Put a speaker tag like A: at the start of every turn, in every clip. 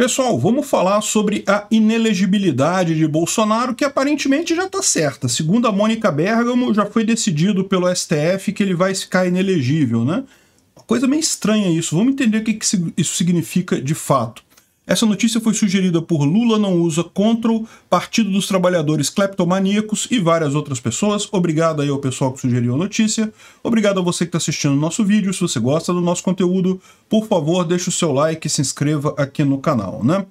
A: Pessoal, vamos falar sobre a inelegibilidade de Bolsonaro, que aparentemente já está certa. Segundo a Mônica Bergamo, já foi decidido pelo STF que ele vai ficar inelegível, né? Uma coisa meio estranha isso. Vamos entender o que isso significa de fato. Essa notícia foi sugerida por Lula não usa Control, Partido dos Trabalhadores Cleptomaníacos e várias outras pessoas. Obrigado aí ao pessoal que sugeriu a notícia. Obrigado a você que está assistindo o nosso vídeo. Se você gosta do nosso conteúdo, por favor, deixe o seu like e se inscreva aqui no canal, né?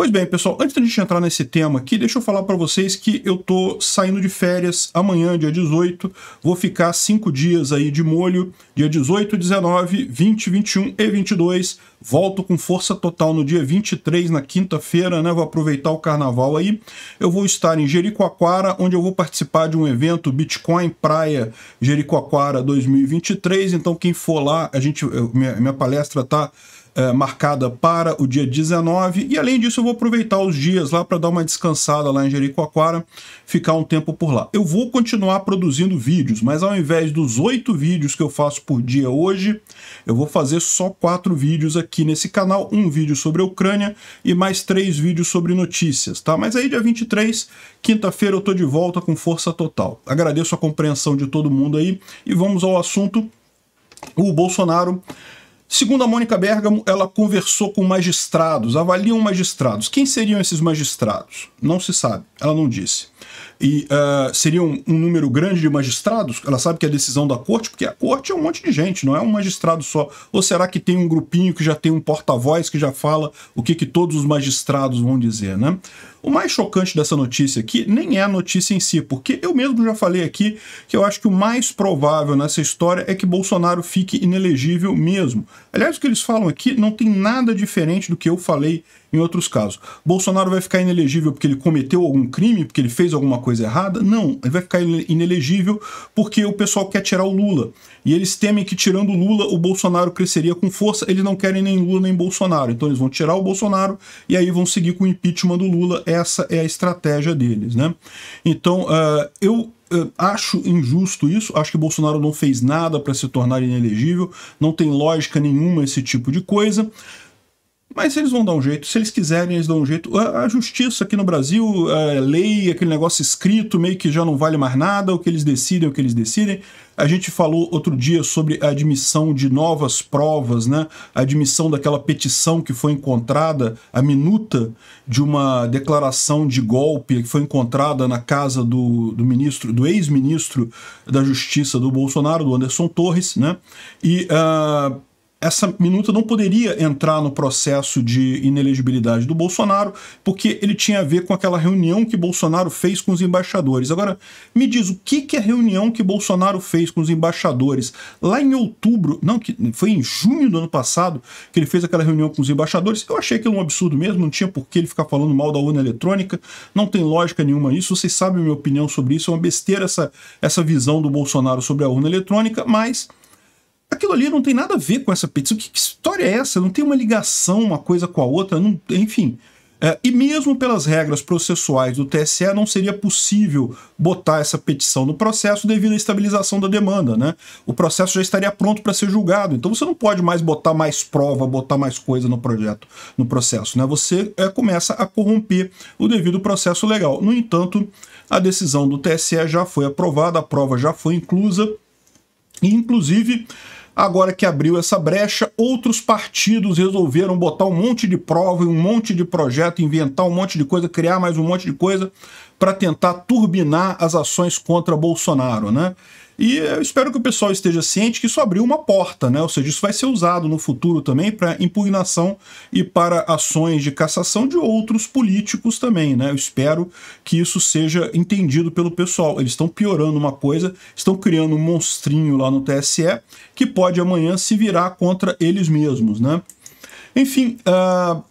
A: Pois bem, pessoal, antes da gente entrar nesse tema aqui, deixa eu falar para vocês que eu tô saindo de férias amanhã, dia 18, vou ficar cinco dias aí de molho, dia 18, 19, 20, 21 e 22, volto com força total no dia 23, na quinta-feira, né, vou aproveitar o carnaval aí, eu vou estar em Jericoacoara, onde eu vou participar de um evento Bitcoin Praia Jericoacoara 2023, então quem for lá, a gente, minha, minha palestra tá é, marcada para o dia 19. E além disso, eu vou aproveitar os dias lá para dar uma descansada lá em Jericoacoara, ficar um tempo por lá. Eu vou continuar produzindo vídeos, mas ao invés dos oito vídeos que eu faço por dia hoje, eu vou fazer só quatro vídeos aqui nesse canal: um vídeo sobre a Ucrânia e mais três vídeos sobre notícias, tá? Mas aí, dia 23, quinta-feira, eu tô de volta com força total. Agradeço a compreensão de todo mundo aí e vamos ao assunto. O Bolsonaro Segundo a Mônica Bergamo, ela conversou com magistrados, avaliam magistrados. Quem seriam esses magistrados? Não se sabe, ela não disse. E uh, eh, seriam um, número grande de magistrados? Ela sabe que é decisão da corte, porque a corte é um monte de gente, não é um magistrado só. Ou será que tem um grupinho que já tem um porta-voz que já fala o que, que todos os magistrados vão dizer, né? O mais chocante dessa notícia aqui nem é a notícia em si, porque eu mesmo já falei aqui que eu acho que o mais provável nessa história é que Bolsonaro fique inelegível mesmo. Aliás, o que eles falam aqui não tem nada diferente do que eu falei em outros casos. Bolsonaro vai ficar inelegível porque ele cometeu algum crime, porque ele fez alguma coisa errada? Não, ele vai ficar inelegível porque o pessoal quer tirar o Lula. E eles temem que tirando o Lula, o Bolsonaro cresceria com força. Eles não querem nem Lula nem Bolsonaro. Então eles vão tirar o Bolsonaro e aí vão seguir com o impeachment do Lula. Essa é a estratégia deles, né? Então, uh, eu eh, acho injusto isso, acho que Bolsonaro não fez nada para se tornar inelegível, não tem lógica nenhuma esse tipo de coisa. Mas eles vão dar um jeito, se eles quiserem, eles dão um jeito. A, justiça aqui no Brasil, a lei, aquele negócio escrito, meio que já não vale mais nada, o que eles decidem é o que eles decidem. A gente falou outro dia sobre a admissão de novas provas, né? A admissão daquela petição que foi encontrada, a minuta de uma declaração de golpe que foi encontrada na casa do, do ministro, do ex-ministro da Justiça do Bolsonaro, do Anderson Torres, né? E. Uh, essa minuta não poderia entrar no processo de inelegibilidade do Bolsonaro, porque ele tinha a ver com aquela reunião que Bolsonaro fez com os embaixadores. Agora, me diz o que que a reunião que Bolsonaro fez com os embaixadores lá em outubro, não que foi em junho do ano passado que ele fez aquela reunião com os embaixadores. Eu achei aquilo um absurdo mesmo, não tinha por que ele ficar falando mal da urna eletrônica, não tem lógica nenhuma isso. Vocês sabem a minha opinião sobre isso, é uma besteira essa essa visão do Bolsonaro sobre a urna eletrônica, mas aquilo ali não tem nada a ver com essa petição. Que, que história é essa? Não tem uma ligação uma coisa com a outra, não, enfim. É, e mesmo pelas regras processuais do TSE, não seria possível botar essa petição no processo devido à estabilização da demanda. Né? O processo já estaria pronto para ser julgado, então você não pode mais botar mais prova, botar mais coisa no projeto, no processo. Né? Você é, começa a corromper o devido processo legal. No entanto, a decisão do TSE já foi aprovada, a prova já foi inclusa, e inclusive Agora que abriu essa brecha, outros partidos resolveram botar um monte de prova e um monte de projeto, inventar um monte de coisa, criar mais um monte de coisa para tentar turbinar as ações contra Bolsonaro, né? E eu espero que o pessoal esteja ciente que isso abriu uma porta, né? Ou seja, isso vai ser usado no futuro também para impugnação e para ações de cassação de outros políticos também, né? Eu espero que isso seja entendido pelo pessoal. Eles estão piorando uma coisa, estão criando um monstrinho lá no TSE que pode amanhã se virar contra eles mesmos, né? Enfim, uh,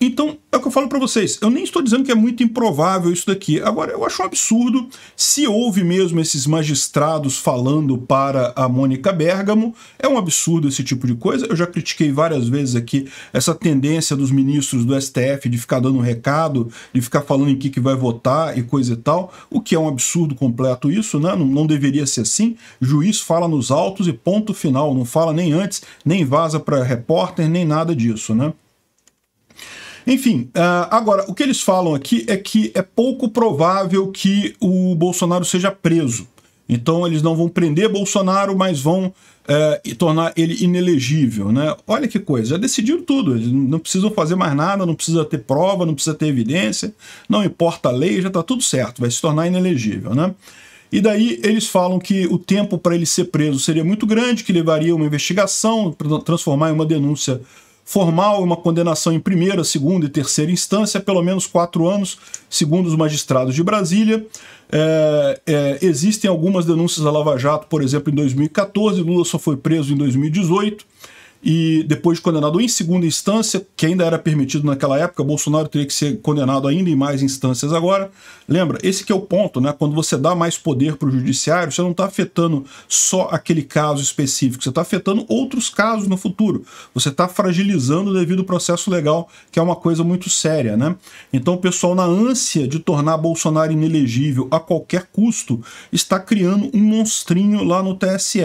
A: então, é o que eu falo para vocês. Eu nem estou dizendo que é muito improvável isso daqui. Agora, eu acho um absurdo se houve mesmo esses magistrados falando para a Mônica Bergamo. É um absurdo esse tipo de coisa. Eu já critiquei várias vezes aqui essa tendência dos ministros do STF de ficar dando recado, de ficar falando em que, que vai votar e coisa e tal, o que é um absurdo completo isso, né? Não, não deveria ser assim. juiz fala nos autos e ponto final. Não fala nem antes, nem vaza para repórter, nem nada disso, né? Enfim, uh, agora, o que eles falam aqui é que é pouco provável que o Bolsonaro seja preso. Então eles não vão prender Bolsonaro, mas vão é, tornar ele inelegível. Né? Olha que coisa, já decidiram tudo, eles não precisam fazer mais nada, não precisa ter prova, não precisa ter evidência, não importa a lei, já está tudo certo, vai se tornar inelegível. Né? E daí eles falam que o tempo para ele ser preso seria muito grande, que levaria uma investigação, transformar em uma denúncia formal, uma condenação em primeira, segunda e terceira instância, pelo menos quatro anos, segundo os magistrados de Brasília. É, é, existem algumas denúncias da Lava Jato, por exemplo, em 2014, Lula só foi preso em 2018 e depois condenado em segunda instância, que ainda era permitido naquela época, Bolsonaro teria que ser condenado ainda em mais instâncias agora. Lembra, esse que é o ponto, né? Quando você dá mais poder para o judiciário, você não está afetando só aquele caso específico, você está afetando outros casos no futuro. Você está fragilizando o devido processo legal, que é uma coisa muito séria, né? Então o pessoal, na ânsia de tornar Bolsonaro inelegível a qualquer custo, está criando um monstrinho lá no TSE.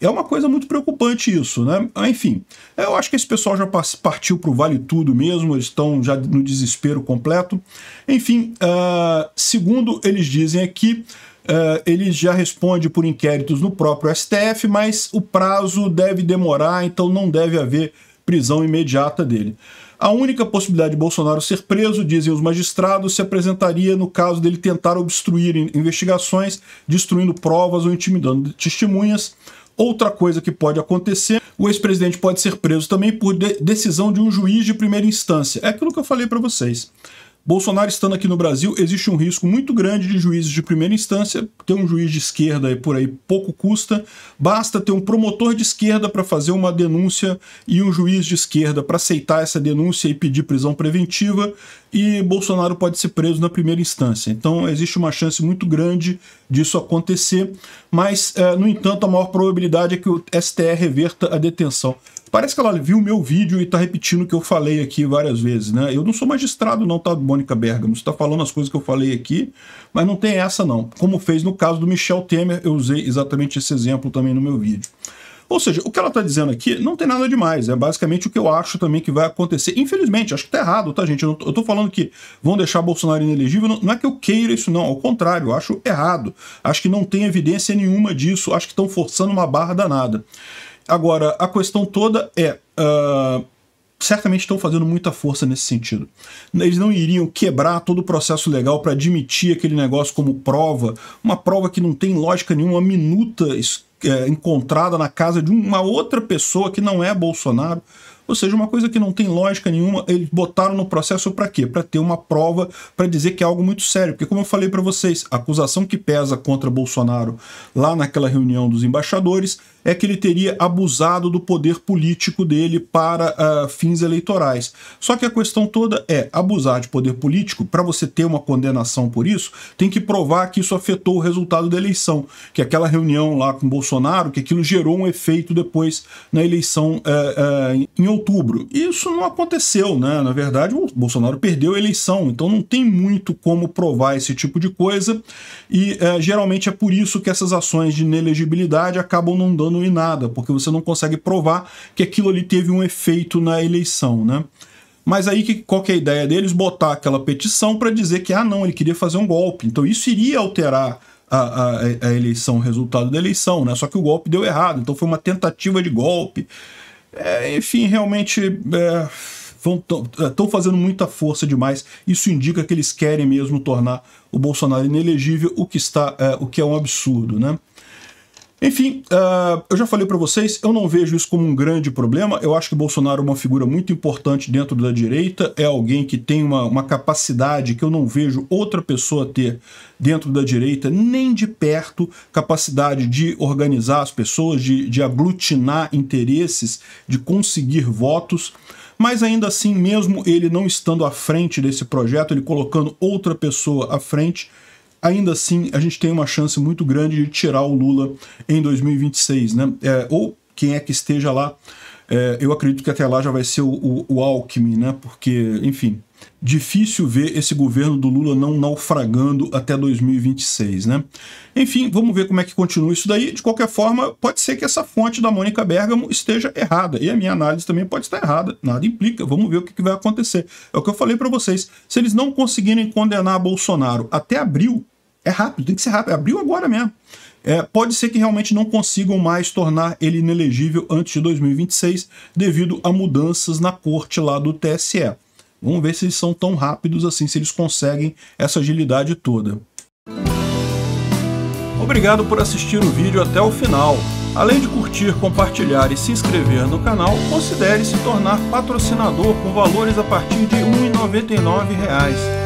A: É uma coisa muito preocupante isso, né? Ah, enfim, eu acho que esse pessoal já partiu para o Vale Tudo mesmo, eles estão já no desespero completo. Enfim, uh, segundo eles dizem aqui, uh, ele já responde por inquéritos no próprio STF, mas o prazo deve demorar, então não deve haver prisão imediata dele. A única possibilidade de Bolsonaro ser preso, dizem os magistrados, se apresentaria no caso dele tentar obstruir investigações, destruindo provas ou intimidando testemunhas. Outra coisa que pode acontecer, o ex-presidente pode ser preso também por de decisão de um juiz de primeira instância. É aquilo que eu falei para vocês. Bolsonaro estando aqui no Brasil, existe um risco muito grande de juízes de primeira instância, ter um juiz de esquerda e por aí pouco custa, basta ter um promotor de esquerda para fazer uma denúncia e um juiz de esquerda para aceitar essa denúncia e pedir prisão preventiva, e Bolsonaro pode ser preso na primeira instância. Então existe uma chance muito grande disso acontecer, mas, eh, no entanto, a maior probabilidade é que o STR reverta a detenção. Parece que ela viu o meu vídeo e está repetindo o que eu falei aqui várias vezes, né? Eu não sou magistrado não, tá, Mônica Bergamo? Você tá falando as coisas que eu falei aqui, mas não tem essa não. Como fez no caso do Michel Temer, eu usei exatamente esse exemplo também no meu vídeo. Ou seja, o que ela está dizendo aqui não tem nada demais. É basicamente o que eu acho também que vai acontecer. Infelizmente, acho que está errado, tá, gente? Eu, tô, eu tô falando que vão deixar Bolsonaro inelegível. Não, não, é que eu queira isso, não. Ao contrário, eu acho errado. Acho que não tem evidência nenhuma disso. Acho que estão forçando uma barra danada. Agora, a questão toda é. Uh, certamente estão fazendo muita força nesse sentido. Eles não iriam quebrar todo o processo legal para admitir aquele negócio como prova, uma prova que não tem lógica nenhuma, minuta é, encontrada na casa de uma outra pessoa que não é Bolsonaro. Ou seja, uma coisa que não tem lógica nenhuma, eles botaram no processo para quê? Para ter uma prova para dizer que é algo muito sério. Porque como eu falei para vocês, a acusação que pesa contra Bolsonaro lá naquela reunião dos embaixadores é que ele teria abusado do poder político dele para uh, fins eleitorais. Só que a questão toda é abusar de poder político, para você ter uma condenação por isso, tem que provar que isso afetou o resultado da eleição, que aquela reunião lá com Bolsonaro, que aquilo gerou um efeito depois na eleição uh, uh, em outubro. E isso não aconteceu, né? Na verdade, o Bolsonaro perdeu a eleição, então não tem muito como provar esse tipo de coisa, e eh, geralmente é por isso que essas ações de inelegibilidade acabam não dando ano nada, porque você não consegue provar que aquilo ali teve um efeito na eleição, né? Mas aí que, qual que é a ideia deles? Botar aquela petição para dizer que, ah, não, ele queria fazer um golpe. Então isso iria alterar a, a, a, eleição, o resultado da eleição, né? Só que o golpe deu errado, então foi uma tentativa de golpe. É, enfim, realmente. É estão é, fazendo muita força demais. Isso indica que eles querem mesmo tornar o Bolsonaro inelegível, o que está, é, o que é um absurdo, né? Enfim, uh, eu já falei para vocês, eu não vejo isso como um grande problema. Eu acho que Bolsonaro é uma figura muito importante dentro da direita, é alguém que tem uma, uma capacidade que eu não vejo outra pessoa ter dentro da direita, nem de perto, capacidade de organizar as pessoas, de, de aglutinar interesses, de conseguir votos. Mas ainda assim, mesmo ele não estando à frente desse projeto, ele colocando outra pessoa à frente, ainda assim a gente tem uma chance muito grande de tirar o Lula em 2026, né? É, ou quem é que esteja lá, é, eu acredito que até lá já vai ser o, o, o Alckmin, né? Porque, enfim, difícil ver esse governo do Lula não naufragando até 2026, né? Enfim, vamos ver como é que continua isso daí. De qualquer forma, pode ser que essa fonte da Mônica Bergamo esteja errada. E a minha análise também pode estar errada. Nada implica. Vamos ver o que vai acontecer. É o que eu falei para vocês. Se eles não conseguirem condenar Bolsonaro até abril, é rápido, tem que ser rápido. Abriu agora mesmo. É, pode ser que realmente não consigam mais tornar ele inelegível antes de 2026, devido a mudanças na corte lá do TSE. Vamos ver se eles são tão rápidos assim, se eles conseguem essa agilidade toda. Obrigado por assistir o vídeo até o final. Além de curtir, compartilhar e se inscrever no canal, considere se tornar patrocinador com valores a partir de R$ 1,99